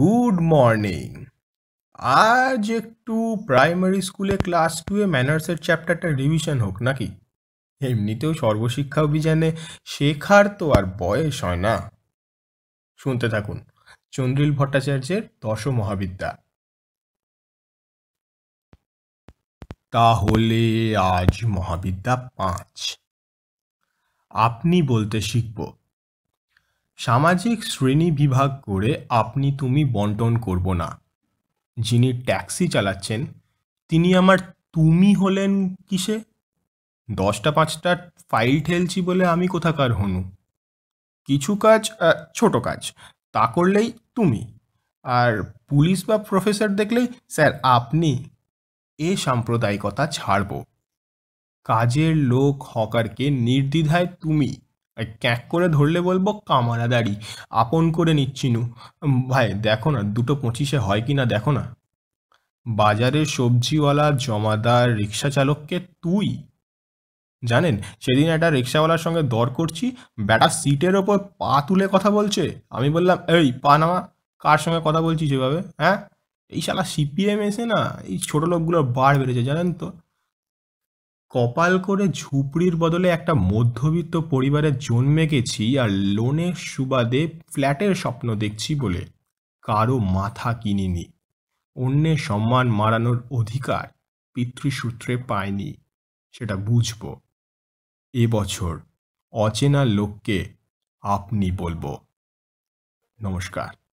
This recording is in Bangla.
গুড মর্নিং আজ একটু প্রাইমারি স্কুলে ক্লাস টুয়ে ম্যানার্সের চ্যাপ্টারটা রিভিশন হোক নাকি এমনিতেও সর্বশিক্ষা অভিযানে শেখার তো আর বয়স হয় না শুনতে থাকুন চন্দ্রিল ভট্টাচার্যের দশ মহাবিদ্যা তাহলে আজ মহাবিদ্যা পাঁচ আপনি বলতে শিখব সামাজিক শ্রেণী বিভাগ করে আপনি তুমি বন্টন করব না যিনি ট্যাক্সি চালাচ্ছেন তিনি আমার তুমি হলেন কিসে দশটা পাঁচটা ফাইল ঠেলছি বলে আমি কোথাকার হনু কিছু কাজ ছোট কাজ তা করলেই তুমি আর পুলিশ বা প্রফেসর দেখলেই স্যার আপনি এ সাম্প্রদায়িকতা ছাড়ব কাজের লোক হকারকে নির্দ্বিধায় তুমি আর ক্যাঁক করে ধরলে বলবো দাড়ি আপন করে নিচ্ছি নু ভাই দেখো না দুটো পঁচিশে হয় কি না দেখো না বাজারের সবজিওয়ালা জমাদার রিক্সা চালককে তুই জানেন সেদিন একটা রিক্সাওয়ালার সঙ্গে দর করছি ব্যাটা সিটের ওপর পা তুলে কথা বলছে আমি বললাম এই পা নামা কার সঙ্গে কথা বলছি যেভাবে হ্যাঁ এই শালা সিপিএম এসে না এই ছোটো লোকগুলোর বার বেড়েছে জানেন তো কপাল করে ঝুপড়ির বদলে একটা মধ্যবিত্ত পরিবারে জন্মে গেছি আর লোনের সুবাদে ফ্ল্যাটের স্বপ্ন দেখছি বলে কারো মাথা কিনিনি অন্যের সম্মান মারানোর অধিকার পিতৃসূত্রে পায়নি সেটা বুঝব এবছর অচেনা লোককে আপনি বলবো নমস্কার